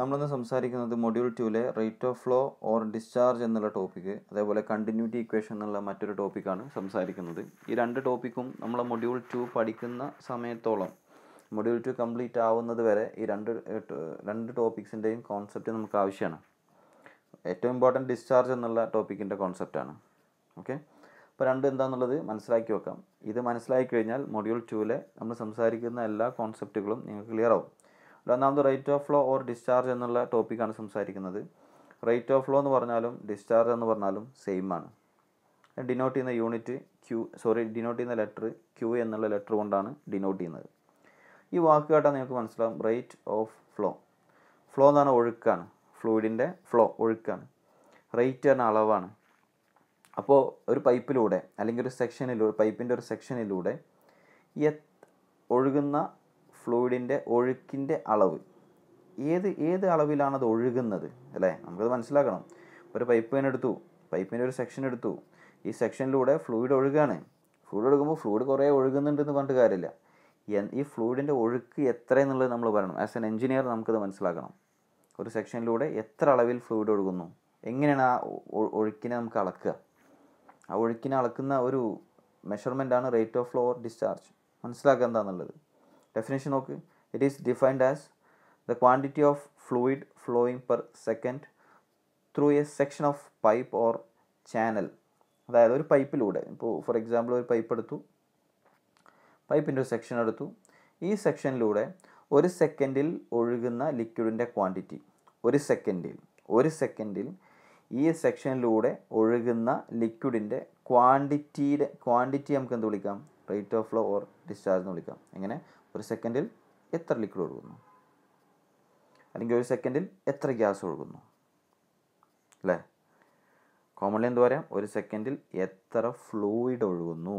നമ്മളിന്ന് സംസാരിക്കുന്നത് മൊഡ്യൂൾ ടുവിലെ rate of flow or discharge എന്നുള്ള ടോപ്പിക്ക് അതേപോലെ കണ്ടിന്യൂറ്റി ഇക്വേഷൻ എന്നുള്ള മറ്റൊരു ടോപ്പിക്കാണ് സംസാരിക്കുന്നത് ഈ രണ്ട് ടോപ്പിക്കും നമ്മൾ മൊഡ്യൂൾ ടു പഠിക്കുന്ന സമയത്തോളം മൊഡ്യൂൾ ടു കംപ്ലീറ്റ് ആവുന്നത് വരെ ഈ രണ്ട് രണ്ട് ടോപ്പിക്സിൻ്റെയും കോൺസെപ്റ്റ് നമുക്ക് ആവശ്യമാണ് ഏറ്റവും ഇമ്പോർട്ടൻറ്റ് ഡിസ്ചാർജ് എന്നുള്ള ടോപ്പിക്കിൻ്റെ കോൺസെപ്റ്റാണ് ഓക്കെ അപ്പോൾ രണ്ട് എന്താണെന്നുള്ളത് മനസ്സിലാക്കി വെക്കാം ഇത് മനസ്സിലാക്കി കഴിഞ്ഞാൽ മൊഡ്യൂൾ ടുവിലെ നമ്മൾ സംസാരിക്കുന്ന എല്ലാ കോൺസെപ്റ്റുകളും നിങ്ങൾക്ക് ക്ലിയർ ആവും രണ്ടാമത് rate of flow or discharge എന്നുള്ള ടോപ്പിക്കാണ് സംസാരിക്കുന്നത് റേറ്റ് ഓഫ് ഫ്ലോ എന്ന് പറഞ്ഞാലും ഡിസ്ചാർജ് എന്ന് പറഞ്ഞാലും സെയിം ആണ് ഡിനോട്ട് ചെയ്യുന്ന യൂണിറ്റ് ക്യൂ സോറി ഡിനോട്ട് ചെയ്യുന്ന ലെറ്റർ ക്യൂ എന്നുള്ള ലെറ്റർ കൊണ്ടാണ് ഡിനോട്ട് ചെയ്യുന്നത് ഈ വാക്ക് കേട്ടാൽ നിങ്ങൾക്ക് മനസ്സിലാവും റേറ്റ് ഓഫ് ഫ്ലോ ഫ്ലോ എന്ന് പറഞ്ഞാൽ ഒഴുക്കാണ് ഫ്ലൂയിഡിൻ്റെ ഫ്ലോ ഒഴുക്കാണ് റേറ്റ് എന്ന അളവാണ് അപ്പോൾ ഒരു പൈപ്പിലൂടെ അല്ലെങ്കിൽ ഒരു സെക്ഷനിലൂടെ പൈപ്പിൻ്റെ ഒരു സെക്ഷനിലൂടെ ഒഴുകുന്ന ഫ്ലൂയിഡിൻ്റെ ഒഴുക്കിൻ്റെ അളവ് ഏത് ഏത് അളവിലാണത് ഒഴുകുന്നത് അല്ലേ നമുക്കത് മനസ്സിലാക്കണം ഒരു പൈപ്പ് തന്നെ എടുത്തു പൈപ്പിൻ്റെ ഒരു സെക്ഷൻ എടുത്തു ഈ സെക്ഷനിലൂടെ ഫ്ലൂയിഡ് ഒഴുകാണ് ഫ്ലൂയിഡ് ഒഴുകുമ്പോൾ ഫ്ലൂയിഡ് കുറേ ഒഴുകുന്നുണ്ടെന്ന് പറഞ്ഞിട്ട് കാര്യമില്ല ഈ ഫ്ലൂയിഡിൻ്റെ ഒഴുക്ക് എത്ര എന്നുള്ളത് നമ്മൾ പറയണം ആസ് എൻ എഞ്ചിനീയർ നമുക്കത് മനസ്സിലാക്കണം ഒരു സെക്ഷനിലൂടെ എത്ര അളവിൽ ഫ്ലൂയിഡ് ഒഴുകുന്നു എങ്ങനെയാണ് ആ ഒഴുക്കിനെ നമുക്ക് അളക്കുക ആ ഒഴുക്കിനെ അളക്കുന്ന ഒരു മെഷർമെൻ്റാണ് റേറ്റ് ഓഫ് ഫ്ലോ ഡിസ്ചാർജ് മനസ്സിലാക്കുക എന്താണെന്നുള്ളത് ഡെഫിനേഷൻ നോക്ക് it is defined as the quantity of fluid flowing per second through a section of pipe or channel അതായത് ഒരു പൈപ്പിലൂടെ ഇപ്പോൾ ഫോർ എക്സാമ്പിൾ ഒരു പൈപ്പ് എടുത്തു പൈപ്പിൻ്റെ ഒരു സെക്ഷൻ എടുത്തു ഈ സെക്ഷനിലൂടെ ഒരു സെക്കൻഡിൽ ഒഴുകുന്ന ലിക്വിഡിൻ്റെ ക്വാണ്ടിറ്റി ഒരു സെക്കൻഡിൽ ഒരു സെക്കൻഡിൽ ഈ സെക്ഷനിലൂടെ ഒഴുകുന്ന ലിക്വിഡിൻ്റെ ക്വാണ്ടിറ്റിയുടെ ക്വാണ്ടിറ്റി നമുക്ക് എന്ത് വിളിക്കാം rate of flow or discharge എന്ന് വിളിക്കാം എങ്ങനെ ഒരു സെക്കൻഡിൽ എത്ര ലിക്വിഡ് ഒഴുകുന്നു അല്ലെങ്കിൽ ഒരു സെക്കൻഡിൽ എത്ര ഗ്യാസ് ഒഴുകുന്നു അല്ലേ കോമൺലി എന്ത് പറയാം ഒരു സെക്കൻഡിൽ എത്ര ഫ്ലൂയിഡ് ഒഴുകുന്നു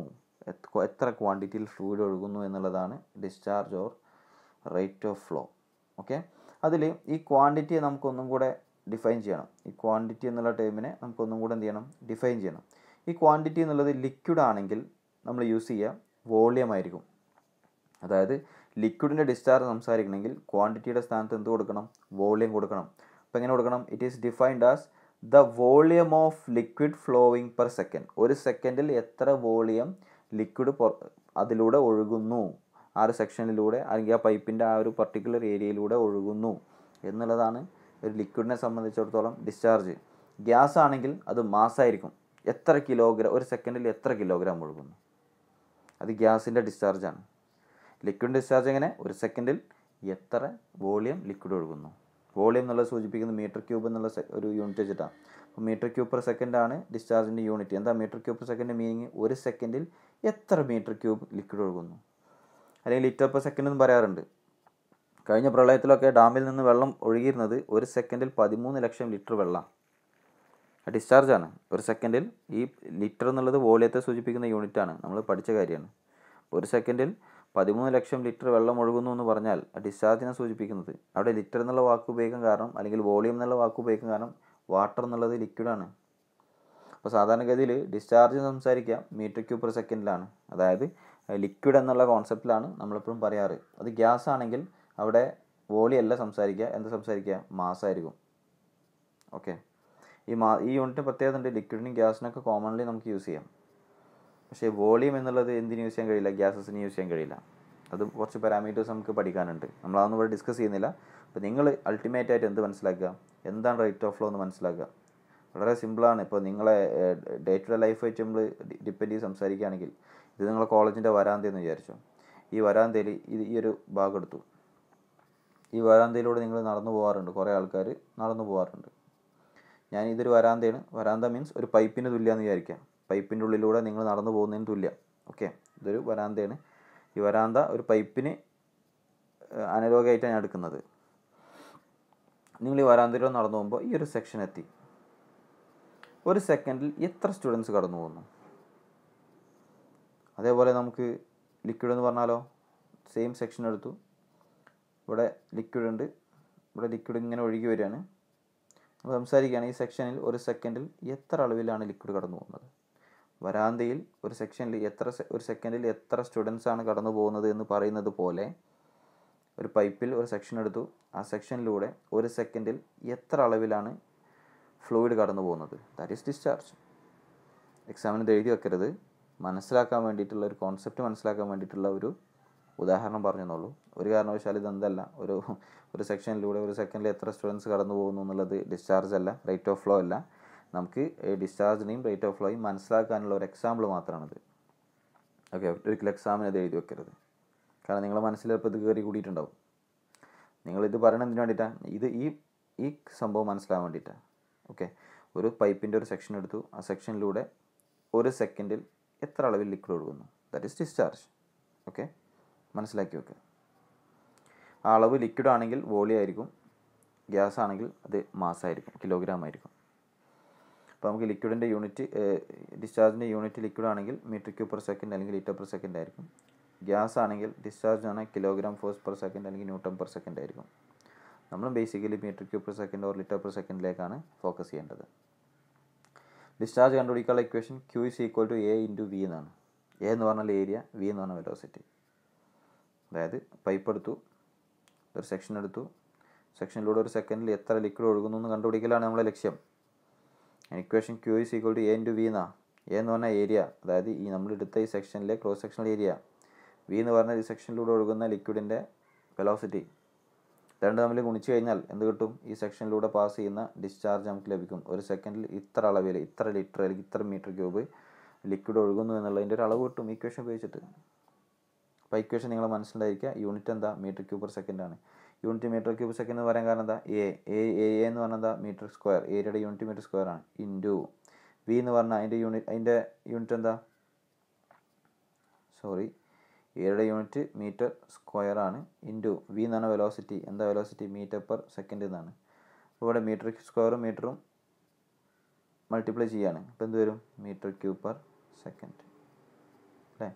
എത്ര ക്വാണ്ടിറ്റിയിൽ ഫ്ലൂയിഡ് ഒഴുകുന്നു എന്നുള്ളതാണ് discharge or rate of flow okay അതിൽ ഈ ക്വാണ്ടിറ്റിയെ നമുക്കൊന്നും കൂടെ ഡിഫൈൻ ചെയ്യണം ഈ ക്വാണ്ടിറ്റി എന്നുള്ള ടേമിനെ നമുക്കൊന്നും കൂടെ എന്ത് ചെയ്യണം ഡിഫൈൻ ചെയ്യണം ഈ ക്വാണ്ടിറ്റി എന്നുള്ളത് ലിക്വിഡ് ആണെങ്കിൽ നമ്മൾ യൂസ് ചെയ്യുക വോളിയം ആയിരിക്കും അതായത് ലിക്വിഡിൻ്റെ ഡിസ്ചാർജ് സംസാരിക്കണമെങ്കിൽ ക്വാണ്ടിറ്റിയുടെ സ്ഥാനത്ത് എന്ത് കൊടുക്കണം വോളിയം കൊടുക്കണം അപ്പോൾ എങ്ങനെ കൊടുക്കണം it is defined as the volume of liquid flowing per second ഒരു സെക്കൻഡിൽ എത്ര വോളിയം ലിക്വിഡ് അതിലൂടെ ഒഴുകുന്നു ആ ഒരു സെക്ഷനിലൂടെ അല്ലെങ്കിൽ ആ പൈപ്പിൻ്റെ ആ ഒരു പർട്ടിക്കുലർ ഏരിയയിലൂടെ ഒഴുകുന്നു എന്നുള്ളതാണ് ഒരു ലിക്വിഡിനെ സംബന്ധിച്ചിടത്തോളം ഡിസ്ചാർജ് ഗ്യാസ് ആണെങ്കിൽ അത് മാസായിരിക്കും എത്ര കിലോഗ്രാം ഒരു സെക്കൻഡിൽ എത്ര കിലോഗ്രാം ഒഴുകുന്നു അത് ഗ്യാസിൻ്റെ ഡിസ്ചാർജാണ് ലിക്വിഡ് ഡിസ്ചാർജ് എങ്ങനെ ഒരു സെക്കൻഡിൽ എത്ര വോളിയം ലിക്വിഡ് ഒഴുകുന്നു വോളിയം എന്നുള്ളത് സൂചിപ്പിക്കുന്നത് മീറ്റർ ക്യൂബ് എന്നുള്ള ഒരു യൂണിറ്റ് വെച്ചിട്ടാണ് അപ്പോൾ മീറ്റർ ക്യൂബ് പെർ സെക്കൻഡാണ് ഡിസ്ചാർജിൻ്റെ യൂണിറ്റ് എന്താ metre cube per second meaning ഒരു സെക്കൻഡിൽ എത്ര മീറ്റർ ക്യൂബ് ലിക്വിഡ് ഒഴുകുന്നു അല്ലെങ്കിൽ ലിറ്റർ പെർ സെക്കൻഡ് എന്ന് പറയാറുണ്ട് കഴിഞ്ഞ പ്രളയത്തിലൊക്കെ ഡാമിൽ നിന്ന് വെള്ളം ഒഴുകിയിരുന്നത് ഒരു സെക്കൻഡിൽ പതിമൂന്ന് ലക്ഷം ലിറ്റർ വെള്ളം ഡിസ്ചാർജാണ് ഒരു സെക്കൻഡിൽ ഈ ലിറ്റർ എന്നുള്ളത് വോളിയത്തെ സൂചിപ്പിക്കുന്ന യൂണിറ്റാണ് നമ്മൾ പഠിച്ച കാര്യമാണ് ഒരു സെക്കൻഡിൽ പതിമൂന്ന് ലക്ഷം ലിറ്റർ വെള്ളം ഒഴുകുന്നു എന്ന് പറഞ്ഞാൽ ഡിസ്ചാർജിനെ സൂചിപ്പിക്കുന്നത് അവിടെ ലിറ്റർ എന്നുള്ള വാക്ക് ഉപയോഗിക്കാൻ കാരണം അല്ലെങ്കിൽ വോളിയം എന്നുള്ള വാക്ക് ഉപയോഗിക്കാൻ കാരണം വാട്ടർ എന്നുള്ളത് ലിക്വിഡാണ് അപ്പോൾ സാധാരണഗതിയിൽ ഡിസ്ചാർജ് സംസാരിക്കാം മീറ്റർ ക്യൂബ് പെർ സെക്കൻഡിലാണ് അതായത് ലിക്വിഡ് എന്നുള്ള കോൺസെപ്റ്റിലാണ് നമ്മളെപ്പോഴും പറയാറ് അത് ഗ്യാസ് ആണെങ്കിൽ അവിടെ വോളിയല്ല സംസാരിക്കുക എന്താ സംസാരിക്കുക മാസായിരിക്കും ഓക്കെ ഈ മാ ഈ യൂണിറ്റ് പ്രത്യേകത ഉണ്ട് ലിക്വിഡിനും ഗ്യാസിനൊക്കെ കോമൺലി നമുക്ക് യൂസ് ചെയ്യാം പക്ഷേ വോളിയം എന്നുള്ളത് എന്തിനു യൂസ് ചെയ്യാൻ കഴിയില്ല ഗ്യാസസിന് യൂസ് ചെയ്യാൻ കഴിയില്ല അത് കുറച്ച് പാരാമീറ്റേഴ്സ് നമുക്ക് പഠിക്കാനുണ്ട് നമ്മൾ അതൊന്നും ഇവിടെ ഡിസ്കസ് ചെയ്യുന്നില്ല അപ്പോൾ നിങ്ങൾ അൾട്ടിമേറ്റ് ആയിട്ട് എന്ത് മനസ്സിലാക്കുക എന്താണ് റേറ്റ് ഓഫ് ഫ്ലോ എന്ന് മനസ്സിലാക്കുക വളരെ സിമ്പിളാണ് ഇപ്പോൾ നിങ്ങളെ ഡേ ടു ഡേ ലൈഫ് വെച്ച് നമ്മൾ ഡിപ്പെൻഡ് ചെയ്ത് സംസാരിക്കുകയാണെങ്കിൽ ഇത് നിങ്ങളെ കോളേജിൻ്റെ വരാന്തയെന്ന് വിചാരിച്ചു ഈ വരാന്തയിൽ ഇത് ഈ ഒരു ഭാഗം എടുത്തു ഈ വരാന്തയിലൂടെ നിങ്ങൾ നടന്നു പോകാറുണ്ട് കുറേ ആൾക്കാർ നടന്നു പോകാറുണ്ട് ഞാൻ ഇതൊരു വരാന്തയാണ് വരാന്ത മീൻസ് ഒരു പൈപ്പിന് തുല്യമാണെന്ന് വിചാരിക്കാം പൈപ്പിൻ്റെ ഉള്ളിലൂടെ നിങ്ങൾ നടന്നു പോകുന്നതിന് തുല്യം ഓക്കെ ഇതൊരു വരാന്തയാണ് ഈ വരാന്ത ഒരു പൈപ്പിന് അനലോഗായിട്ടാണ് ഞാൻ എടുക്കുന്നത് നിങ്ങൾ ഈ വരാന്തയിലൂടെ നടന്നു പോകുമ്പോൾ ഈ ഒരു സെക്ഷൻ എത്തി ഒരു സെക്കൻഡിൽ എത്ര സ്റ്റുഡൻസ് കടന്നു പോകുന്നു അതേപോലെ നമുക്ക് ലിക്വിഡ് എന്ന് പറഞ്ഞാലോ സെയിം സെക്ഷൻ എടുത്തു ഇവിടെ ലിക്വിഡ് ഉണ്ട് ഇവിടെ ലിക്വിഡ് ഇങ്ങനെ ഒഴുകി വരികയാണ് നമ്മൾ സംസാരിക്കുകയാണ് ഈ സെക്ഷനിൽ ഒരു സെക്കൻഡിൽ എത്ര അളവിലാണ് ലിക്വിഡ് കടന്നു പോകുന്നത് വരാന്തയിൽ ഒരു സെക്ഷനിൽ എത്ര ഒരു സെക്കൻഡിൽ എത്ര സ്റ്റുഡൻസ് ആണ് കടന്നു പോകുന്നത് എന്ന് പറയുന്നത് പോലെ ഒരു പൈപ്പിൽ ഒരു സെക്ഷൻ എടുത്തു ആ സെക്ഷനിലൂടെ ഒരു സെക്കൻഡിൽ എത്ര അളവിലാണ് ഫ്ലൂയിഡ് കടന്നു പോകുന്നത് ദാറ്റ് ഈസ് ഡിസ്ചാർജ് എക്സാമിന് എഴുതി വെക്കരുത് മനസ്സിലാക്കാൻ വേണ്ടിയിട്ടുള്ള ഒരു കോൺസെപ്റ്റ് മനസ്സിലാക്കാൻ വേണ്ടിയിട്ടുള്ള ഒരു ഉദാഹരണം പറഞ്ഞെന്നുള്ളൂ ഒരു കാരണവശാലും ഇതെന്തല്ല ഒരു ഒരു സെക്ഷനിലൂടെ ഒരു സെക്കൻഡിൽ എത്ര സ്റ്റുഡൻസ് കടന്നു പോകുന്നു എന്നുള്ളത് ഡിസ്ചാർജ് അല്ല റേറ്റ് ഓഫ് ഫ്ലോ അല്ല നമുക്ക് ഡിസ്ചാർജിനെയും റേറ്റ് ഓഫ് ഫ്ലോയും മനസ്സിലാക്കാനുള്ള ഒരു എക്സാമ്പിൾ മാത്രമാണിത് ഓക്കെ ഒരിക്കലും എക്സാമിന് അത് എഴുതി വെക്കരുത് കാരണം നിങ്ങളെ മനസ്സിൽ ചിലപ്പോൾ ഇത് കയറി കൂടിയിട്ടുണ്ടാവും നിങ്ങളിത് പറയണത് എന്തിനു വേണ്ടിയിട്ടാണ് ഇത് ഈ ഈ സംഭവം മനസ്സിലാവാൻ വേണ്ടിയിട്ടാണ് ഓക്കെ ഒരു പൈപ്പിൻ്റെ ഒരു സെക്ഷൻ എടുത്തു ആ സെക്ഷനിലൂടെ ഒരു സെക്കൻഡിൽ എത്ര അളവിൽ ലിക്വിഡ് കൊടുക്കുന്നു ദാറ്റ് ഈസ് ഡിസ്ചാർജ് ഓക്കെ മനസ്സിലാക്കി വെക്കുക ആ അളവ് ലിക്വിഡ് ആണെങ്കിൽ വോളി ആയിരിക്കും ഗ്യാസ് ആണെങ്കിൽ അത് മാസായിരിക്കും കിലോഗ്രാം ആയിരിക്കും അപ്പോൾ നമുക്ക് ലിക്വിഡിൻ്റെ യൂണിറ്റ് ഡിസ്ചാർജിൻ്റെ യൂണിറ്റ് ലിക്വിഡ് ആണെങ്കിൽ മീറ്റർ ക്യൂബ് പെർ സെക്കൻഡ് അല്ലെങ്കിൽ ലിറ്റർ പെർ സെക്കൻഡ് ആയിരിക്കും ഗ്യാസ് ആണെങ്കിൽ ഡിസ്ചാർജ് ആണ് കിലോഗ്രാം ഫോഴ്സ് പെർ സെക്കൻഡ് അല്ലെങ്കിൽ ന്യൂട്ടം പെർ സെക്കൻഡ് ആയിരിക്കും നമ്മൾ basically metre cube per second or litre per സെക്കൻഡിലേക്കാണ് ഫോക്കസ് ചെയ്യേണ്ടത് ഡിസ്ചാർജ് കണ്ടുപിടിക്കാനുള്ള equation q is equal to a into V എന്നാണ് എ എന്ന് പറഞ്ഞാൽ ഏരിയ വി എന്ന് പറഞ്ഞാൽ വെലോസിറ്റി അതായത് പൈപ്പ് എടുത്തു ഒരു സെക്ഷൻ എടുത്തു സെക്ഷനിലൂടെ ഒരു സെക്കൻഡിൽ എത്ര ലിക്വിഡ് ഒഴുകുന്നു എന്ന് കണ്ടുപിടിക്കലാണ് നമ്മളെ ലക്ഷ്യം equation q is equal to a into v എന്നാ എ എന്ന് പറഞ്ഞാൽ ഏരിയ അതായത് ഈ നമ്മൾ എടുത്ത ഈ സെക്ഷനിലെ ക്ലോസ് സെക്ഷണൽ ഏരിയ വി എന്ന് പറഞ്ഞാൽ ഈ സെക്ഷനിലൂടെ ഒഴുകുന്ന ലിക്വിഡിൻ്റെ വെലോസിറ്റി രണ്ട് തമ്മിൽ ഗുണിച്ചു കഴിഞ്ഞാൽ എന്ത് കിട്ടും ഈ സെക്ഷനിലൂടെ പാസ് ചെയ്യുന്ന ഡിസ്ചാർജ് നമുക്ക് ലഭിക്കും ഒരു സെക്കൻഡിൽ ഇത്ര അളവിൽ ഇത്ര ലിറ്റർ അല്ലെങ്കിൽ ഇത്ര മീറ്റർ ക്യൂബ് ലിക്വിഡ് ഒഴുകുന്നു എന്നുള്ളതിൻ്റെ ഒരു അളവ് കിട്ടും ഇക്വേഷൻ ഉപയോഗിച്ചിട്ട് അപ്പോൾ ഇക്വേഷൻ നിങ്ങൾ മനസ്സിലായിരിക്കുക യൂണിറ്റ് എന്താ മീറ്റർ ക്യൂബ് പെർ സെക്കൻഡ് ആണ് യൂണിറ്റ് മീറ്റർ ക്യൂബ് സെക്കൻഡ് എന്ന് പറയാൻ കാരണം എന്താ എ എ എ എന്ന് പറഞ്ഞാൽ എന്താ മീറ്റർ സ്ക്വയർ ഏരിയയുടെ യൂണിറ്റ് മീറ്റർ സ്ക്വയർ ആണ് ഇൻറ്റു വി എന്ന് പറഞ്ഞാൽ അതിൻ്റെ യൂണിറ്റ് അതിൻ്റെ യൂണിറ്റ് എന്താ സോറി ഏരിയയുടെ യൂണിറ്റ് മീറ്റർ സ്ക്വയർ ആണ് ഇൻറ്റു വി എന്നാണ് വെലോസിറ്റി എന്താ വെലോസിറ്റി മീറ്റർ പെർ സെക്കൻഡ് എന്നാണ് അപ്പോൾ ഇവിടെ മീറ്റർ സ്ക്വയറും മീറ്ററും മൾട്ടിപ്ലൈ ചെയ്യാണ് അപ്പോൾ എന്ത് വരും മീറ്റർ ക്യൂബ് പെർ സെക്കൻഡ് അല്ലേ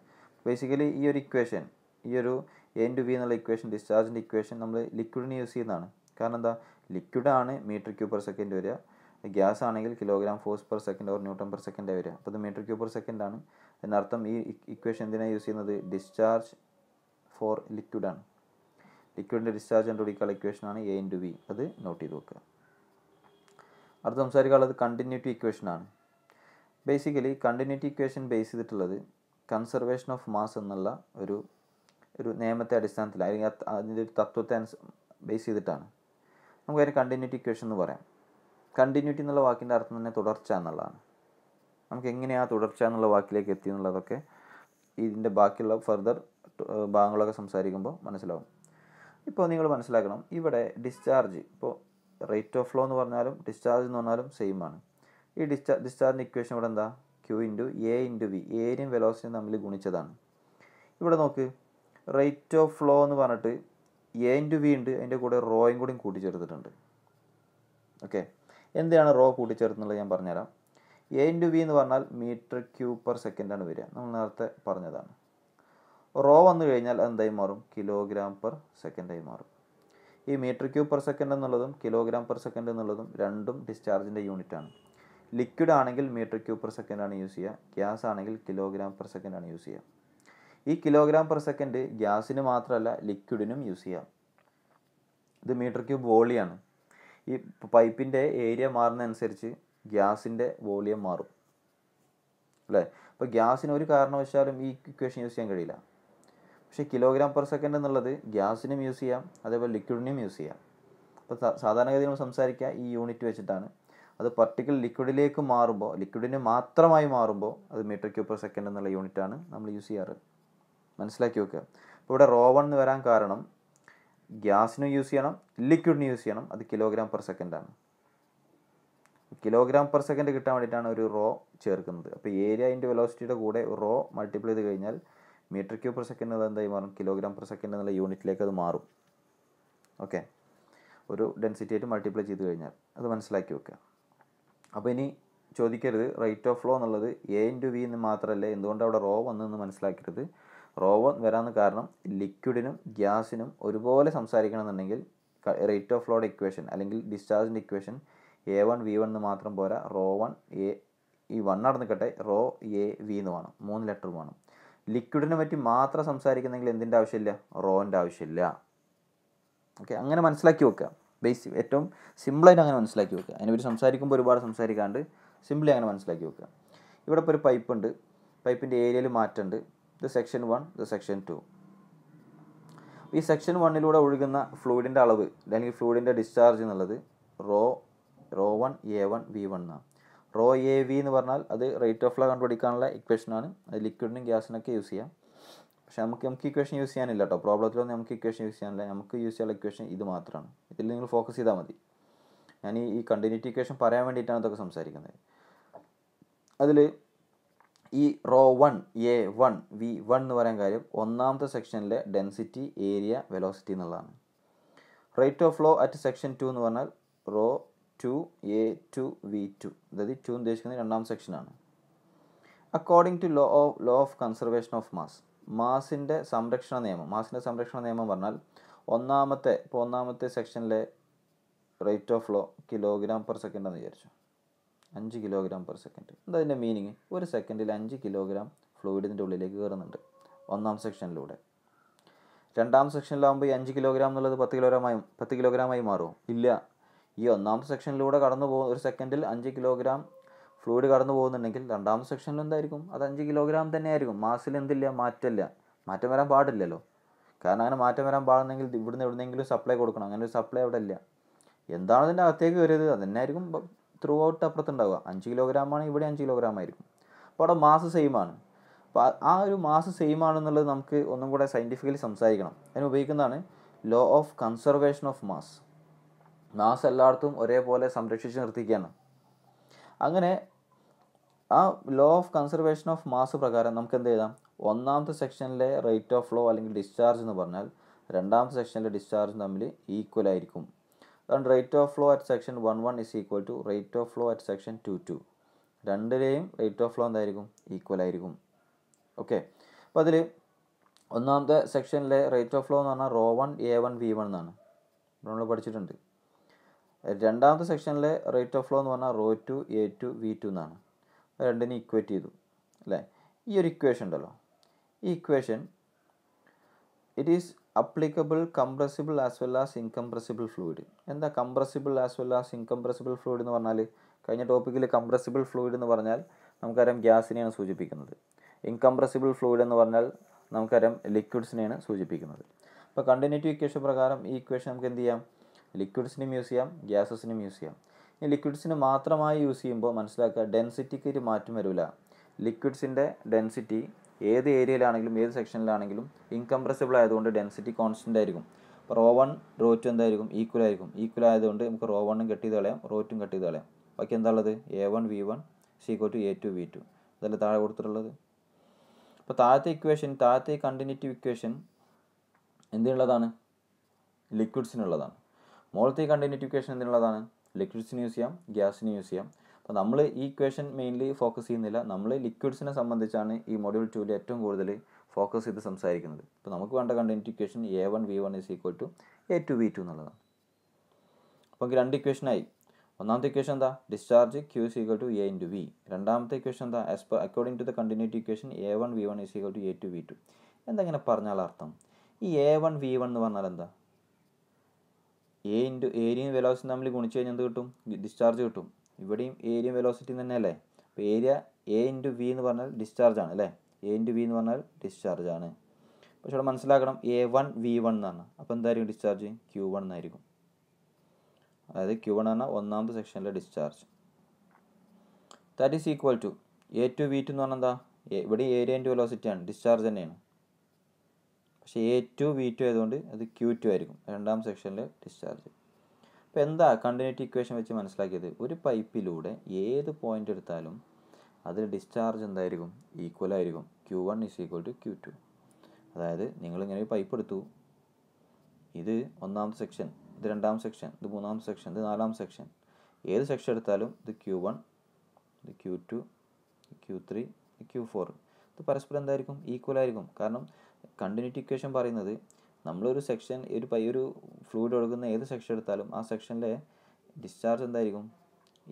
ബേസിക്കലി ഈ ഒരു ഇക്വേഷൻ ഈ ഒരു എൻ ടു വി എന്നുള്ള ഇക്വേഷൻ ഡിസ്ചാർജിൻ്റെ ഇക്വേഷൻ നമ്മൾ ലിക്വിഡിന് യൂസ് ചെയ്യുന്നതാണ് കാരണം എന്താ ലിക്വിഡാണ് മീറ്റർ ക്യൂ പെർ സെക്കൻഡ് വരിക ഗ്യാസ് ആണെങ്കിൽ kilogram force per second or newton per second വരിക അപ്പോൾ ഇത് മീറ്റർ ക്യൂ പെർ സെക്കൻഡ് ആണ് എന്നർത്ഥം ഈ ഇക്വേഷൻ എന്തിനാണ് യൂസ് ചെയ്യുന്നത് ഡിസ്ചാർജ് ഫോർ ലിക്വിഡ് ആണ് ലിക്വിഡിൻ്റെ ഡിസ്ചാർജ് കണ്ടുപിടിക്കാനുള്ള ഇക്വേഷനാണ് എ ഇൻറ്റു വി അത് നോട്ട് ചെയ്ത് വെക്കുക അടുത്ത സംസാരിക്കാനുള്ളത് കണ്ടിന്യൂറ്റി ഇക്വേഷനാണ് ബേസിക്കലി കണ്ടിന്യൂറ്റി ഇക്വേഷൻ ബേസ് ചെയ്തിട്ടുള്ളത് കൺസർവേഷൻ ഓഫ് മാസ് എന്നുള്ള ഒരു ഒരു നിയമത്തെ അടിസ്ഥാനത്തിൽ അല്ലെങ്കിൽ അതിൻ്റെ ഒരു തത്വത്തെ ബേസ് ചെയ്തിട്ടാണ് നമുക്കതിന് കണ്ടിന്യൂറ്റി ഇക്വേഷൻ എന്ന് പറയാം കണ്ടിന്യൂറ്റി എന്നുള്ള വാക്കിൻ്റെ അർത്ഥം തന്നെ തുടർച്ച എന്നുള്ളതാണ് നമുക്ക് എങ്ങനെയാണ് തുടർച്ച എന്നുള്ള വാക്കിലേക്ക് എത്തി എന്നുള്ളതൊക്കെ ഇതിൻ്റെ ബാക്കിയുള്ള ഫർദർ ഭാഗങ്ങളൊക്കെ സംസാരിക്കുമ്പോൾ മനസ്സിലാവും ഇപ്പോൾ നിങ്ങൾ മനസ്സിലാക്കണം ഇവിടെ ഡിസ്ചാർജ് ഇപ്പോൾ റേറ്റ് ഓഫ് ഫ്ലോ എന്ന് പറഞ്ഞാലും ഡിസ്ചാർജ് എന്ന് പറഞ്ഞാലും സെയിം ആണ് ഈ ഡിസ്ചാർ ഡിസ്ചാർജിൻ്റെ ഇക്വേഷൻ ഇവിടെ എന്താ q into a into v ഏരിയയും വെലോസിനും തമ്മിൽ ഗുണിച്ചതാണ് ഇവിടെ നോക്ക് റേറ്റ് ഓഫ് ഫ്ലോ എന്ന് പറഞ്ഞിട്ട് എ ഇൻറ്റു വി ഉണ്ട് അതിൻ്റെ കൂടെ റോയും കൂടി കൂട്ടിച്ചേർത്തിട്ടുണ്ട് ഓക്കെ എന്തിനാണ് റോ കൂട്ടിച്ചേർത്തെന്നുള്ളത് ഞാൻ പറഞ്ഞുതരാം എ ഇൻറ്റു വി എന്ന് പറഞ്ഞാൽ മീറ്റർ ക്യൂ പെർ സെക്കൻഡാണ് വരിക നമ്മൾ നേരത്തെ പറഞ്ഞതാണ് റോ വന്നു കഴിഞ്ഞാൽ എന്തായി മാറും കിലോഗ്രാം പെർ സെക്കൻഡായി മാറും ഈ മീറ്റർ ക്യൂ പെർ സെക്കൻഡ് എന്നുള്ളതും കിലോഗ്രാം പെർ സെക്കൻഡ് എന്നുള്ളതും രണ്ടും ഡിസ്ചാർജിൻ്റെ യൂണിറ്റാണ് ലിക്വിഡ് ആണെങ്കിൽ മീറ്റർ ക്യൂ പെർ സെക്കൻഡാണ് യൂസ് ചെയ്യുക ഗ്യാസ് ആണെങ്കിൽ കിലോഗ്രാം പെർ സെക്കൻഡാണ് യൂസ് ചെയ്യുക ഈ കിലോഗ്രാം പെർ സെക്കൻഡ് ഗ്യാസിന് മാത്രമല്ല ലിക്വിഡിനും യൂസ് ചെയ്യാം ഇത് മീറ്റർ ക്യൂബ് വോളിയാണ് ഈ പൈപ്പിൻ്റെ ഏരിയ മാറുന്നതനുസരിച്ച് ഗ്യാസിൻ്റെ വോളിയം മാറും അല്ലേ അപ്പോൾ ഗ്യാസിന് ഒരു കാരണവശാലും ഈ ഇക്വേഷൻ യൂസ് ചെയ്യാൻ കഴിയില്ല പക്ഷേ കിലോഗ്രാം പെർ സെക്കൻഡ് എന്നുള്ളത് ഗ്യാസിനും യൂസ് ചെയ്യാം അതേപോലെ ലിക്വിഡിനും യൂസ് ചെയ്യാം അപ്പോൾ സാധാരണഗതി നമ്മൾ സംസാരിക്കുക ഈ യൂണിറ്റ് വെച്ചിട്ടാണ് അത് പർട്ടിക്കുലർ ലിക്വിഡിലേക്ക് മാറുമ്പോൾ ലിക്വിഡിന് മാത്രമായി മാറുമ്പോൾ അത് മീറ്റർ ക്യൂബ് പെർ സെക്കൻഡ് എന്നുള്ള യൂണിറ്റാണ് നമ്മൾ യൂസ് ചെയ്യാറ് മനസ്സിലാക്കി വെക്കുക അപ്പോൾ ഇവിടെ റോ വൺ എന്ന് വരാൻ കാരണം ഗ്യാസിന് യൂസ് ചെയ്യണം ലിക്വിഡിന് യൂസ് ചെയ്യണം അത് കിലോഗ്രാം പെർ സെക്കൻഡാണ് കിലോഗ്രാം പെർ സെക്കൻഡ് കിട്ടാൻ വേണ്ടിയിട്ടാണ് ഒരു റോ ചേർക്കുന്നത് അപ്പോൾ ഏരിയ ഇൻ്റെ വെലോസിറ്റിയുടെ കൂടെ റോ മൾട്ടിപ്ലൈ ചെയ്ത് കഴിഞ്ഞാൽ മീറ്റർ ക്യൂ പെർ സെക്കൻഡ് എന്നത് എന്തായി മാറും കിലോഗ്രാം പെർ സെക്കൻഡ് എന്നുള്ള യൂണിറ്റിലേക്ക് അത് മാറും ഓക്കെ ഒരു ഡെൻസിറ്റി ആയിട്ട് മൾട്ടിപ്ലൈ ചെയ്ത് കഴിഞ്ഞാൽ അത് മനസ്സിലാക്കി വെക്കുക അപ്പോൾ ഇനി ചോദിക്കരുത് റേറ്റ് ഓഫ് ഫ്ലോ എന്നുള്ളത് എ ഇൻറ്റു വി എന്ന് മാത്രമല്ല എന്തുകൊണ്ട് അവിടെ റോ വന്നെന്ന് മനസ്സിലാക്കരുത് റോവോ വരാൻ കാരണം ലിക്വിഡിനും ഗ്യാസിനും ഒരുപോലെ സംസാരിക്കണമെന്നുണ്ടെങ്കിൽ റേറ്റ് ഓഫ് ഫ്ലോഡ് ഇക്വേഷൻ അല്ലെങ്കിൽ ഡിസ്ചാർജിൻ്റെ equation A one V one എന്ന് മാത്രം പോരാ റോ വൺ എ ഈ വൺ നടന്നിക്കട്ടെ റോ എ വി എന്ന് വേണം മൂന്ന് ലെറ്റർ വേണം ലിക്വിഡിനെ പറ്റി മാത്രം സംസാരിക്കുന്നെങ്കിൽ എന്തിൻ്റെ ആവശ്യമില്ല റോൻ്റെ ആവശ്യമില്ല ഓക്കെ അങ്ങനെ മനസ്സിലാക്കി വെക്കുക ബേസിക് ഏറ്റവും സിമ്പിളായിട്ട് അങ്ങനെ മനസ്സിലാക്കി വെക്കുക അതിനെപ്പറ്റി സംസാരിക്കുമ്പോൾ ഒരുപാട് സംസാരിക്കാണ്ട് സിമ്പിളി അങ്ങനെ മനസ്സിലാക്കി വെക്കുക ഇവിടെ ഇപ്പോൾ ഒരു പൈപ്പുണ്ട് പൈപ്പിൻ്റെ ഏരിയയിൽ മാറ്റമുണ്ട് ഇത് സെക്ഷൻ വൺ ഇത് സെക്ഷൻ ടു ഈ സെക്ഷൻ വണ്ണിലൂടെ ഒഴുകുന്ന ഫ്ലൂയിഡിൻ്റെ അളവ് അല്ലെങ്കിൽ ഫ്ലൂയിഡിൻ്റെ ഡിസ്ചാർജ് എന്നുള്ളത് rho rho one a one V one എന്നാണ് റോ എ വി എന്ന് പറഞ്ഞാൽ അത് റേറ്റ് ഓഫ് ഫ്ലോ കണ്ടുപിടിക്കാനുള്ള ഇക്വേഷനാണ് അത് ലിക്വിഡിനും ഗ്യാസിനൊക്കെ യൂസ് ചെയ്യാം പക്ഷേ നമുക്ക് നമുക്ക് ഇക്വേഷൻ യൂസ് ചെയ്യാനില്ല കേട്ടോ പ്രോബ്ലത്തിലൊന്നും നമുക്ക് ഇക്വേഷൻ യൂസ് ചെയ്യാനില്ല നമുക്ക് യൂസ് ചെയ്യാനുള്ള ഇക്വേഷൻ ഇത് മാത്രമാണ് ഇതിൽ നിങ്ങൾ ഫോക്കസ് ചെയ്താൽ മതി ഞാൻ ഈ കണ്ടിന്യൂറ്റി ഇക്വേഷൻ പറയാൻ വേണ്ടിയിട്ടാണ് ഇതൊക്കെ സംസാരിക്കുന്നത് അതിൽ ഈ rho one a one V one എന്ന് പറയാൻ കാര്യം ഒന്നാമത്തെ സെക്ഷനിലെ ഡെൻസിറ്റി ഏരിയ വെലോസിറ്റി എന്നുള്ളതാണ് rate of flow at section two എന്ന് പറഞ്ഞാൽ rho two A two V two അതായത് ടു ഉദ്ദേശിക്കുന്നത് രണ്ടാം സെക്ഷനാണ് according to law of law of conservation of mass മാസിൻ്റെ സംരക്ഷണ നിയമം മാസിൻ്റെ സംരക്ഷണ നിയമം പറഞ്ഞാൽ ഒന്നാമത്തെ ഇപ്പോൾ ഒന്നാമത്തെ സെക്ഷനിലെ റേറ്റ് ഓഫ് ഫ്ലോ കിലോഗ്രാം പെർ സെക്കൻഡ് എന്ന് വിചാരിച്ചു അഞ്ച് കിലോഗ്രാം പെർ സെക്കൻഡ് അതിൻ്റെ മീനിങ് ഒരു സെക്കൻഡിൽ അഞ്ച് കിലോഗ്രാം ഫ്ലൂയിഡിൻ്റെ ഉള്ളിലേക്ക് കയറുന്നുണ്ട് ഒന്നാം സെക്ഷനിലൂടെ രണ്ടാം സെക്ഷനിലാകുമ്പോൾ ഈ അഞ്ച് കിലോഗ്രാം എന്നുള്ളത് പത്ത് കിലോഗ്രാമായി പത്ത് കിലോഗ്രാമായി മാറുമോ ഇല്ല ഈ ഒന്നാം സെക്ഷനിലൂടെ കടന്നു പോകുന്ന ഒരു സെക്കൻഡിൽ അഞ്ച് കിലോഗ്രാം ഫ്ലൂയിഡ് കടന്നു പോകുന്നുണ്ടെങ്കിൽ രണ്ടാം സെക്ഷനിൽ എന്തായിരിക്കും അത് അഞ്ച് കിലോഗ്രാം തന്നെ ആയിരിക്കും മാസിൽ എന്തില്ല മാറ്റമില്ല മാറ്റം വരാൻ പാടില്ലല്ലോ കാരണം അങ്ങനെ മാറ്റം വരാൻ പാടുന്നെങ്കിൽ ഇവിടുന്ന് എവിടുന്നെങ്കിലും സപ്ലൈ കൊടുക്കണം അങ്ങനെ ഒരു സപ്ലൈ അവിടെ ഇല്ല എന്താണ് അതിൻ്റെ അകത്തേക്ക് വരുന്നത് അത് ആയിരിക്കും ത്രൂ ഔട്ട് അപ്പുറത്തുണ്ടാവുക അഞ്ച് കിലോഗ്രാമാണ് ഇവിടെ അഞ്ച് കിലോഗ്രാം ആയിരിക്കും അപ്പോൾ അവിടെ മാസ് സെയിം ആണ് അപ്പോൾ ആ ഒരു മാസ് സെയിം ആണെന്നുള്ളത് നമുക്ക് ഒന്നും കൂടെ സയൻറ്റിഫിക്കലി സംസാരിക്കണം അതിന് ഉപയോഗിക്കുന്നതാണ് law of conservation of mass mass എല്ലായിടത്തും ഒരേപോലെ സംരക്ഷിച്ച് നിർത്തിക്കുകയാണ് അങ്ങനെ ആ law of conservation of mass പ്രകാരം നമുക്ക് എന്ത് എഴുതാം ഒന്നാമത്തെ സെക്ഷനിലെ റേറ്റ് ഓഫ് ഫ്ലോ അല്ലെങ്കിൽ ഡിസ്ചാർജ് എന്ന് പറഞ്ഞാൽ രണ്ടാമത്തെ സെക്ഷനിലെ ഡിസ്ചാർജ് തമ്മിൽ ഈക്വൽ ആയിരിക്കും കാരണം rate of flow at section one one is equal to rate of flow at section two two രണ്ടിലെയും റേറ്റ് ഓഫ് ഫ്ലോ എന്തായിരിക്കും ഈക്വൽ ആയിരിക്കും ഓക്കെ അപ്പോൾ അതിൽ ഒന്നാമത്തെ സെക്ഷനിലെ റേറ്റ് ഓഫ് ഫ്ലോ എന്ന് പറഞ്ഞാൽ rho one a one V one എന്നാണ് നമ്മൾ പഠിച്ചിട്ടുണ്ട് രണ്ടാമത്തെ സെക്ഷനിലെ റേറ്റ് ഓഫ് ഫ്ലോ എന്ന് പറഞ്ഞാൽ rho two A two V two എന്നാണ് രണ്ടിനെ ഇക്വേറ്റ് ചെയ്തു അല്ലേ ഈ ഒരു ഇക്വേഷൻ ഉണ്ടല്ലോ ഈ equation it is applicable compressible as well as incompressible fluid എന്താ compressible as well as incompressible fluid എന്ന് പറഞ്ഞാൽ കഴിഞ്ഞ ടോപ്പിക്കിൽ കംപ്രസിബിൾ ഫ്ലൂയിഡ് എന്ന് പറഞ്ഞാൽ നമുക്കറിയാം ഗ്യാസിനെയാണ് സൂചിപ്പിക്കുന്നത് ഇൻകംപ്രസിബിൾ ഫ്ലൂയിഡ് എന്ന് പറഞ്ഞാൽ നമുക്കറിയാം ലിക്വിഡ്സിനെയാണ് സൂചിപ്പിക്കുന്നത് അപ്പോൾ കണ്ടിന്യൂറ്റി ഇക്വേഷൻ പ്രകാരം ഈ ഇക്വേഷൻ നമുക്ക് എന്ത് ചെയ്യാം ലിക്വിഡ്സിനും യൂസ് ചെയ്യാം ഗ്യാസസിനും യൂസ് ചെയ്യാം ഈ ലിക്വിഡ്സിന് മാത്രമായി യൂസ് ചെയ്യുമ്പോൾ മനസ്സിലാക്കുക ഡെൻസിറ്റിക്ക് ഒരു മാറ്റം വരില്ല ലിക്വിഡ്സിൻ്റെ ഡെൻസിറ്റി ഏത് ഏരിയയിലാണെങ്കിലും ഏത് സെക്ഷനിലാണെങ്കിലും ഇൻകംപ്രസിബിൾ ആയതുകൊണ്ട് ഡെൻസിറ്റി കോൺസ്റ്റൻ്റ് ആയിരിക്കും അപ്പോൾ റോ വൺ റോ ടു എന്തായിരിക്കും ഈക്വൽ ആയിരിക്കും ഈക്വൽ ആയതുകൊണ്ട് നമുക്ക് റോ വണ്ണും കട്ട് ചെയ്ത് കളയാം റോ ടും കട്ട് ചെയ്ത് കളയാം ബാക്കി എന്താ ഉള്ളത് a one V one is equal to A two V two അതല്ലേ താഴെ കൊടുത്തിട്ടുള്ളത് അപ്പോൾ താഴത്തെ ഇക്വേഷൻ താഴത്തെ കണ്ടിന്യൂറ്റീവ് ഇക്വേഷൻ എന്തിനുള്ളതാണ് ലിക്വിഡ്സിനുള്ളതാണ് മോളത്തെ കണ്ടിന്യൂറ്റീവ് ഇക്വേഷൻ എന്തിനുള്ളതാണ് ലിക്വിഡ്സിന് യൂസ് ചെയ്യാം ഗ്യാസിന് യൂസ് ചെയ്യാം അപ്പോൾ നമ്മൾ ഈ ഇക്വേഷൻ മെയിൻലി ഫോക്കസ് ചെയ്യുന്നില്ല നമ്മൾ ലിക്വിഡ്സിനെ സംബന്ധിച്ചാണ് ഈ മൊഡ്യൂൾ ടൂവിൽ ഏറ്റവും കൂടുതൽ ഫോക്കസ് ചെയ്ത് സംസാരിക്കുന്നത് ഇപ്പോൾ നമുക്ക് വേണ്ട continue equation A one V one is equal to A two V two എന്നുള്ളതാണ് അപ്പോൾ രണ്ട് ഇക്വേഷനായി ഒന്നാമത്തെ ഇക്വേഷൻ എന്താ discharge Q is equal to A two V രണ്ടാമത്തെ ഇക്വേഷൻ എന്താ as per according to the continuity equation A one V one is equal to A two V two എന്തെങ്ങനെ പറഞ്ഞാൽ അർത്ഥം ഈ എ വൺ വി വൺ എന്ന് പറഞ്ഞാൽ എന്താ A into ഏരിയയും വെലോസിറ്റി തമ്മിൽ ഗുണിച്ച് കഴിഞ്ഞാൽ എന്ത് കിട്ടും ഡിസ്ചാർജ് കിട്ടും ഇവിടെയും ഏരിയ വെലോസിറ്റി തന്നെയല്ലേ അപ്പോൾ ഏരിയ എ ഇൻറ്റു വി എന്ന് പറഞ്ഞാൽ ഡിസ്ചാർജ് ആണ് അല്ലേ എ ഇൻറ്റു വി എന്ന് പറഞ്ഞാൽ ഡിസ്ചാർജ് ആണ് പക്ഷെ ഇവിടെ മനസ്സിലാക്കണം എ വൺ വി വൺ എന്നാണ് അപ്പോൾ എന്തായിരിക്കും ഡിസ്ചാർജ് ക്യൂ വൺ എന്നായിരിക്കും അതായത് ക്യൂ വൺ പറഞ്ഞാൽ ഒന്നാമത്തെ സെക്ഷനിലെ discharge that is equal to A two V two എന്ന് പറഞ്ഞാൽ എന്താ ഇവിടെ ഏരിയ ഇൻറ്റു വെലോസിറ്റി ആണ് ഡിസ്ചാർജ് തന്നെയാണ് പക്ഷേ എ ടു വി ടു ആയതുകൊണ്ട് അത് ക്യൂ ടു ആയിരിക്കും രണ്ടാം സെക്ഷനിലെ ഡിസ്ചാർജ് അപ്പോൾ എന്താ കണ്ടിന്യൂറ്റി ഇക്വേഷൻ വെച്ച് മനസ്സിലാക്കിയത് ഒരു പൈപ്പിലൂടെ ഏത് പോയിന്റ് എടുത്താലും അതിൽ ഡിസ്ചാർജ് എന്തായിരിക്കും ഈക്വൽ ആയിരിക്കും Q one is equal to Q two അതായത് നിങ്ങളിങ്ങനെ ഒരു പൈപ്പ് എടുത്തു ഇത് ഒന്നാമത്തെ സെക്ഷൻ ഇത് രണ്ടാം സെക്ഷൻ ഇത് മൂന്നാം സെക്ഷൻ ഇത് നാലാം സെക്ഷൻ ഏത് സെക്ഷൻ എടുത്താലും ഇത് ക്യു വൺ ഇത് Q two Q three Q four ഇത് പരസ്പരം എന്തായിരിക്കും ഈക്വൽ ആയിരിക്കും കാരണം കണ്ടിന്യൂറ്റി ഇക്വേഷൻ പറയുന്നത് നമ്മളൊരു സെക്ഷൻ ഒരു ഒരു ഫ്ലൂയിഡ് ഒഴുകുന്ന ഏത് സെക്ഷൻ എടുത്താലും ആ സെക്ഷനിലെ ഡിസ്ചാർജ് എന്തായിരിക്കും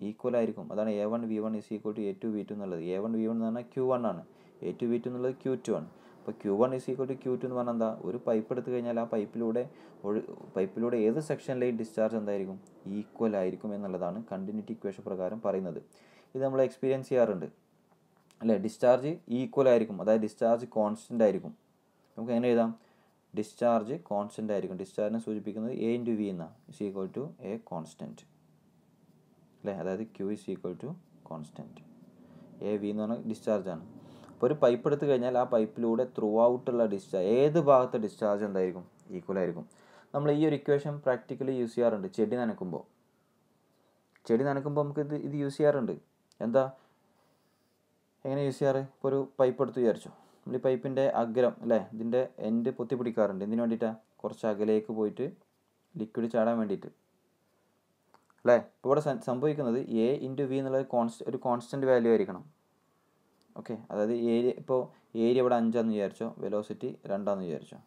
ഈക്വൽ ആയിരിക്കും അതാണ് A one V one is equal to A two V two എന്നുള്ളത് എ വൺ വി വൺ എന്ന് പറഞ്ഞാൽ ക്യൂ വൺ ആണ് എ ടു വി ടു എന്നുള്ളത് ക്യൂ ടു ആണ് അപ്പോൾ Q one is equal to Q two എന്ന് പറഞ്ഞാൽ എന്താ ഒരു പൈപ്പ് എടുത്തു കഴിഞ്ഞാൽ ആ പൈപ്പിലൂടെ ഒഴു പൈപ്പിലൂടെ ഏത് സെക്ഷനിലേയും ഡിസ്ചാർജ് എന്തായിരിക്കും ഈക്വൽ ആയിരിക്കും എന്നുള്ളതാണ് കണ്ടിന്യൂറ്റി ഇക്വേഷൻ പ്രകാരം പറയുന്നത് ഇത് നമ്മൾ എക്സ്പീരിയൻസ് ചെയ്യാറുണ്ട് അല്ലേ ഡിസ്ചാർജ് ഈക്വൽ ആയിരിക്കും അതായത് ഡിസ്ചാർജ് കോൺസ്റ്റൻ്റ് ആയിരിക്കും നമുക്ക് എങ്ങനെ എഴുതാം ഡിസ്ചാർജ് കോൺസ്റ്റൻ്റ് ആയിരിക്കും ഡിസ്ചാർജിനെ സൂചിപ്പിക്കുന്നത് എ ഇൻറ്റു വി എന്നാണ് is equal to A constant അല്ലേ അതായത് Q is equal to constant A V എന്ന് പറഞ്ഞാൽ ഡിസ്ചാർജാണ് അപ്പോൾ ഒരു പൈപ്പ് എടുത്തു കഴിഞ്ഞാൽ ആ പൈപ്പിലൂടെ ത്രൂ ഔട്ടുള്ള ഡിസ്ചാർജ് ഏത് ഭാഗത്തെ ഡിസ്ചാർജ് എന്തായിരിക്കും ഈക്വൽ ആയിരിക്കും നമ്മൾ ഈ ഒരു ഇക്വേഷൻ പ്രാക്ടിക്കലി യൂസ് ചെയ്യാറുണ്ട് ചെടി നനക്കുമ്പോൾ ചെടി നനക്കുമ്പോൾ നമുക്ക് ഇത് ഇത് യൂസ് ചെയ്യാറുണ്ട് എന്താ എങ്ങനെ യൂസ് ചെയ്യാറ് ഇപ്പോൾ ഒരു പൈപ്പ് എടുത്ത് വിചാരിച്ചു നമ്മൾ ഈ പൈപ്പിൻ്റെ അഗ്രം അല്ലേ ഇതിൻ്റെ എൻഡ് പൊത്തി പിടിക്കാറുണ്ട് എന്തിനു വേണ്ടിയിട്ടാണ് കുറച്ച് അകലേക്ക് പോയിട്ട് ലിക്വിഡ് ചാടാൻ വേണ്ടിയിട്ട് അല്ലേ ഇപ്പോൾ ഇവിടെ സംഭവിക്കുന്നത് എ ഇൻറ്റു വി എന്നുള്ളത് കോൺസ്റ്റ് ഒരു കോൺസ്റ്റൻറ്റ് വാല്യൂ ആയിരിക്കണം ഓക്കെ അതായത് ഏരിയ ഇപ്പോൾ ഏരിയ ഇവിടെ അഞ്ചാന്ന് വിചാരിച്ചോ വെലോസിറ്റി രണ്ടാന്ന് വിചാരിച്ചോ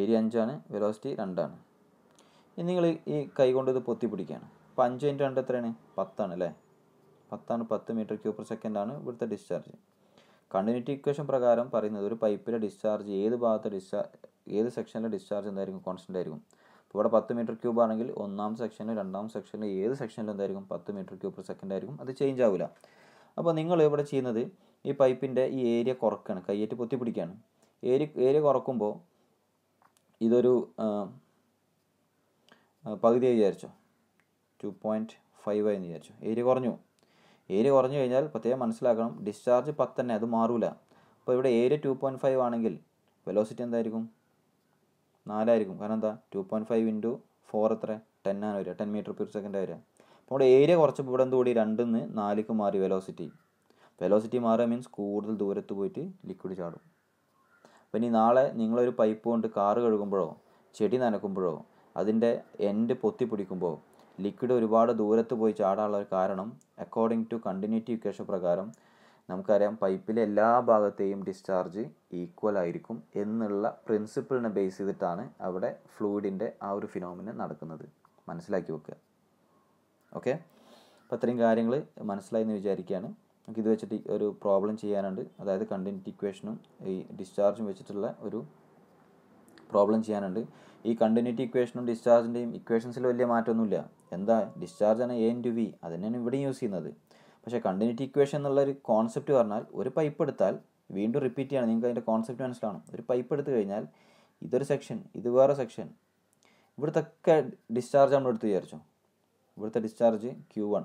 ഏരിയ അഞ്ചാണ് വെലോസിറ്റി രണ്ടാണ് ഇനി നിങ്ങൾ ഈ കൈ കൊണ്ട് ഇത് പൊത്തി പിടിക്കുകയാണ് അപ്പോൾ അഞ്ച് ഇൻറ്റു രണ്ട് എത്രയാണ് പത്താണ് അല്ലേ പത്താണ് പത്ത് മീറ്റർ ക്യൂ പെർ സെക്കൻഡാണ് ഇവിടുത്തെ ഡിസ്ചാർജ് കണ്ടിന്യൂറ്റി ഇക്വേഷൻ പ്രകാരം പറയുന്നത് ഒരു പൈപ്പിലെ ഡിസ്ചാർജ് ഏത് ഭാഗത്ത് ഡിസ്ചാർജ് ഏത് സെക്ഷനിലെ ഡിസ്ചാർജ് എന്തായിരിക്കും കോൺസ്റ്റൻ്റ് ആയിരിക്കും അപ്പോൾ ഇവിടെ പത്ത് മീറ്റർ ക്യൂബ് ആണെങ്കിൽ ഒന്നാം സെക്ഷനിലും രണ്ടാം സെക്ഷനിലും ഏത് സെക്ഷനിലും എന്തായിരിക്കും പത്ത് മീറ്റർ ക്യൂബ് പെർ സെക്കൻഡ് ആയിരിക്കും അത് ചേഞ്ച് ആവില്ല അപ്പോൾ നിങ്ങൾ ഇവിടെ ചെയ്യുന്നത് ഈ പൈപ്പിൻ്റെ ഈ ഏരിയ കുറക്കാണ് കയ്യേറ്റ് പൊത്തി പിടിക്കുകയാണ് ഏരിയ ഏരിയ കുറക്കുമ്പോൾ ഇതൊരു പകുതിയായി വിചാരിച്ചോ ടു പോയിൻറ്റ് ഫൈവ് ആയി വിചാരിച്ചു ഏരിയ കുറഞ്ഞു ഏരിയ കുറഞ്ഞു കഴിഞ്ഞാൽ പ്രത്യേകം മനസ്സിലാക്കണം ഡിസ്ചാർജ് പത്ത് തന്നെ അത് മാറൂല അപ്പോൾ ഇവിടെ ഏരിയ ടു പോയിൻറ്റ് ഫൈവ് ആണെങ്കിൽ വെലോസിറ്റി എന്തായിരിക്കും നാലായിരിക്കും കാരണം എന്താ two point five into four എത്ര ടെൻ ആണ് വരിക ടെൻ മീറ്റർ പെർ സെക്കൻഡ് വരിക അപ്പോൾ ഇവിടെ ഏരിയ കുറച്ചപ്പോൾ ഇവിടെ എന്തുകൂടി രണ്ടിൽ നിന്ന് നാലിലേക്ക് മാറി വെലോസിറ്റി വെലോസിറ്റി മാറുക മീൻസ് കൂടുതൽ ദൂരത്ത് പോയിട്ട് ലിക്വിഡ് ചാടും അപ്പം ഇനി നാളെ നിങ്ങളൊരു പൈപ്പ് കൊണ്ട് കാറ് കഴുകുമ്പോഴോ ചെടി നനക്കുമ്പോഴോ അതിൻ്റെ എൻഡ് പൊത്തി പിടിക്കുമ്പോൾ ലിക്വിഡ് ഒരുപാട് ദൂരത്ത് പോയി ചാടാനുള്ള ഒരു കാരണം അക്കോർഡിംഗ് ടു കണ്ടിന്യൂറ്റി ഇക്വേഷൻ പ്രകാരം നമുക്കറിയാം പൈപ്പിലെ എല്ലാ ഭാഗത്തെയും ഡിസ്ചാർജ് ഈക്വൽ ആയിരിക്കും എന്നുള്ള പ്രിൻസിപ്പിളിനെ ബേസ് ചെയ്തിട്ടാണ് അവിടെ ഫ്ലൂയിഡിൻ്റെ ആ ഒരു ഫിനോമിന നടക്കുന്നത് മനസ്സിലാക്കി വെക്കുക ഓക്കെ അപ്പോൾ അത്രയും കാര്യങ്ങൾ മനസ്സിലായി എന്ന് വിചാരിക്കുകയാണ് നമുക്ക് ഇത് വെച്ചിട്ട് ഒരു പ്രോബ്ലം ചെയ്യാനുണ്ട് അതായത് കണ്ടിന്യൂറ്റി ഇക്വേഷനും ഈ ഡിസ്ചാർജും വെച്ചിട്ടുള്ള ഒരു പ്രോബ്ലം ചെയ്യാനുണ്ട് ഈ കണ്ടിന്യൂറ്റി ഇക്വേഷനും ഡിസ്ചാർജിൻ്റെയും ഇക്വേഷൻസിൽ വലിയ മാറ്റമൊന്നുമില്ല എന്താ ഡിസ്ചാർജ് ആണ് എ ഇൻ ടു വി അതിനാണ് ഇവിടെ യൂസ് ചെയ്യുന്നത് പക്ഷേ കണ്ടിന്യൂറ്റി ഇക്വേഷൻ എന്നുള്ള ഒരു കോൺസെപ്റ്റ് പറഞ്ഞാൽ ഒരു പൈപ്പ് എടുത്താൽ വീണ്ടും റിപ്പീറ്റ് ചെയ്യണം നിങ്ങൾക്ക് അതിൻ്റെ കോൺസെപ്റ്റ് മനസ്സിലാണോ ഒരു പൈപ്പ് എടുത്തു കഴിഞ്ഞാൽ ഇതൊരു സെക്ഷൻ ഇത് വേറെ സെക്ഷൻ ഇവിടുത്തെ ഡിസ്ചാർജ് നമ്മൾ എടുത്ത് വിചാരിച്ചു ഇവിടുത്തെ ഡിസ്ചാർജ് ക്യൂ വൺ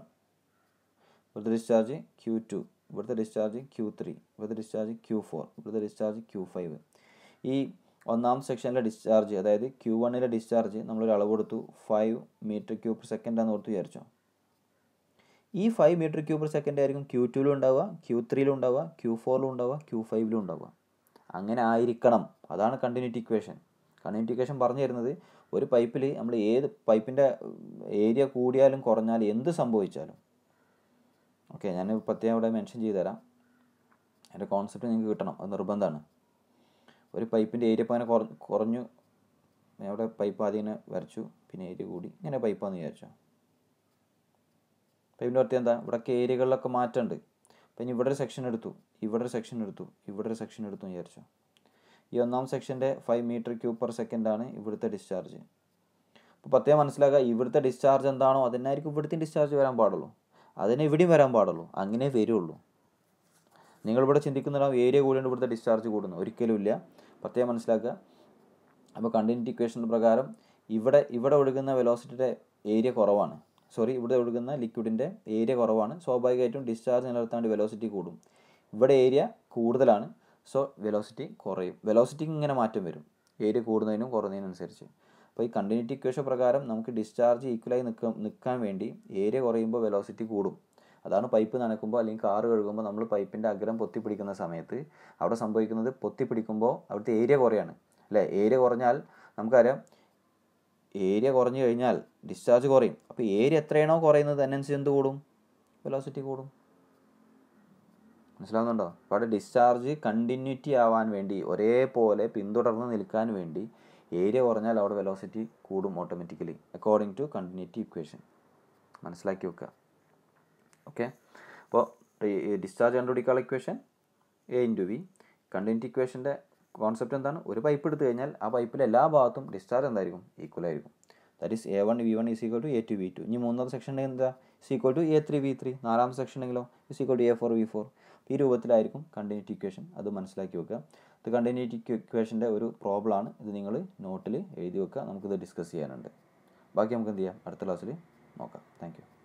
ഇവിടുത്തെ ഡിസ്ചാർജ് ക്യൂ ടു ഇവിടുത്തെ ഡിസ്ചാർജ് ക്യൂ ത്രീ ഇവിടുത്തെ ഡിസ്ചാർജ് ക്യൂ ഫോർ ഇവിടുത്തെ ഡിസ്ചാർജ് ക്യൂ ഫൈവ് ഈ ഒന്നാം സെക്ഷനിലെ ഡിസ്ചാർജ് അതായത് ക്യു വണ്ണിലെ ഡിസ്ചാർജ് നമ്മളൊരു അളവ് കൊടുത്തു five metre Q per second എന്ന് ഓർത്ത് വിചാരിച്ചു ഈ five metre Q per second ആയിരിക്കും ക്യൂ ടുവിലും ഉണ്ടാവുക ക്യൂ ത്രീയിലും ഉണ്ടാവുക ക്യൂ ഫോറിലും ഉണ്ടാവുക ക്യൂ ഫൈവിലും ഉണ്ടാവുക അങ്ങനെ ആയിരിക്കണം അതാണ് കണ്ടിന്യൂറ്റി ഇക്വേഷൻ കണ്ടിന്യൂറ്റി ഇക്വേഷൻ പറഞ്ഞു തരുന്നത് ഒരു പൈപ്പിൽ നമ്മൾ ഏത് പൈപ്പിൻ്റെ ഏരിയ കൂടിയാലും കുറഞ്ഞാലും എന്ത് സംഭവിച്ചാലും ഓക്കെ ഞാൻ പ്രത്യേകം അവിടെ മെൻഷൻ ചെയ്തുതരാം എൻ്റെ കോൺസെപ്റ്റ് നിങ്ങൾക്ക് കിട്ടണം അത് നിർബന്ധമാണ് ഒരു പൈപ്പിൻ്റെ ഏരിയ പാന കുറ കുറഞ്ഞു അവിടെ പൈപ്പ് ആദ്യം തന്നെ വരച്ചു പിന്നെ ഏരിയ കൂടി ഇങ്ങനെ പൈപ്പാന്ന് വിചാരിച്ചോ പൈപ്പിൻ്റെ പ്രത്യേകം എന്താ ഇവിടെ ഏരിയകളിലൊക്കെ മാറ്റമുണ്ട് അപ്പം ഇനി ഇവിടെ ഒരു സെക്ഷൻ എടുത്തു ഇവിടെ ഒരു സെക്ഷൻ എടുത്തു ഇവിടെ ഒരു സെക്ഷൻ എടുത്തു വിചാരിച്ചോ ഈ ഒന്നാം സെക്ഷൻ്റെ ഫൈവ് മീറ്റർ ക്യൂബ് പെർ സെക്കൻഡാണ് ഇവിടുത്തെ ഡിസ്ചാർജ് അപ്പോൾ പ്രത്യേകം മനസ്സിലാക്കുക ഇവിടുത്തെ ഡിസ്ചാർജ് എന്താണോ അതിനായിരിക്കും ഇവിടുത്തെ ഡിസ്ചാർജ് വരാൻ പാടുള്ളൂ അതിനെ ഇവിടെയും വരാൻ പാടുള്ളൂ അങ്ങനെ വരുള്ളൂ നിങ്ങളിവിടെ ചിന്തിക്കുന്നുണ്ടാവും ഏരിയ കൂടിയാണ് ഇവിടുത്തെ ഡിസ്ചാർജ് കൂടുന്നു ഇല്ല പ്രത്യേകം മനസ്സിലാക്കുക അപ്പോൾ കണ്ടിന്യൂറ്റി ഇക്വേഷൻ പ്രകാരം ഇവിടെ ഇവിടെ ഒഴുകുന്ന വെലോസിറ്റിയുടെ ഏരിയ കുറവാണ് സോറി ഇവിടെ ഒഴുകുന്ന ലിക്വിഡിൻ്റെ ഏരിയ കുറവാണ് സ്വാഭാവികമായിട്ടും ഡിസ്ചാർജ് നിലനിർത്താണ്ട് വെലോസിറ്റി കൂടും ഇവിടെ ഏരിയ കൂടുതലാണ് സോ വെലോസിറ്റി കുറയും വെലോസിറ്റിക്ക് ഇങ്ങനെ മാറ്റം വരും ഏരിയ കൂടുന്നതിനും അനുസരിച്ച് അപ്പോൾ ഈ കണ്ടിന്യൂറ്റി ഇക്വേഷൻ പ്രകാരം നമുക്ക് ഡിസ്ചാർജ് ഈക്വലായി നിൽക്കാൻ നിൽക്കാൻ വേണ്ടി ഏരിയ കുറയുമ്പോൾ വെലോസിറ്റി കൂടും അതാണ് പൈപ്പ് നനക്കുമ്പോൾ അല്ലെങ്കിൽ കാറ് കഴുകുമ്പോൾ നമ്മൾ പൈപ്പിൻ്റെ അഗ്രം പൊത്തി പിടിക്കുന്ന സമയത്ത് അവിടെ സംഭവിക്കുന്നത് പൊത്തി അവിടുത്തെ ഏരിയ കുറയാണ് അല്ലേ ഏരിയ കുറഞ്ഞാൽ നമുക്കറിയാം ഏരിയ കുറഞ്ഞു കഴിഞ്ഞാൽ ഡിസ്ചാർജ് കുറയും അപ്പോൾ ഏരിയ എത്രയാണോ കുറയുന്നത് അതിനനുസരിച്ച് എന്ത് കൂടും വെലോസിറ്റി കൂടും മനസ്സിലാവുന്നുണ്ടോ അപ്പോൾ അവിടെ ഡിസ്ചാർജ് കണ്ടിന്യൂറ്റി ആവാൻ വേണ്ടി ഒരേപോലെ പിന്തുടർന്ന് നിൽക്കാൻ വേണ്ടി ഏരിയ കുറഞ്ഞാൽ അവിടെ വെലോസിറ്റി കൂടും automatically according to continuity equation മനസ്സിലാക്കി വെക്കുക ഓക്കെ അപ്പോൾ ഡിസ്ചാർജ് കണ്ടുപിടിക്കാനുള്ള equation A into V continuity ഇക്വേഷൻ്റെ കോൺസെപ്റ്റ് എന്താണ് ഒരു പൈപ്പ് എടുത്തു കഴിഞ്ഞാൽ ആ പൈപ്പിലെ എല്ലാ ഭാഗത്തും ഡിസ്ചാർജ് എന്തായിരിക്കും ഈക്വൽ ആയിരിക്കും that is A one V one is equal to A two V two ഇനി മൂന്നാമത്തെ സെക്ഷൻ എന്താ is equal to A three V three നാലാമത്തെ സെക്ഷൻ എങ്കിലോ is equal to A four V four ഈ രൂപത്തിലായിരിക്കും continuity equation അത് മനസ്സിലാക്കി വെക്കുക ഇത് കണ്ടിന്യൂറ്റി ഇക്വേഷൻ്റെ ഒരു പ്രോബ്ലം ആണ് ഇത് നിങ്ങൾ നോട്ടിൽ എഴുതി വെക്കുക നമുക്കിത് ഡിസ്കസ് ചെയ്യാനുണ്ട് ബാക്കി നമുക്ക് എന്ത് ചെയ്യാം അടുത്ത ക്ലാസ്സിൽ നോക്കാം താങ്ക്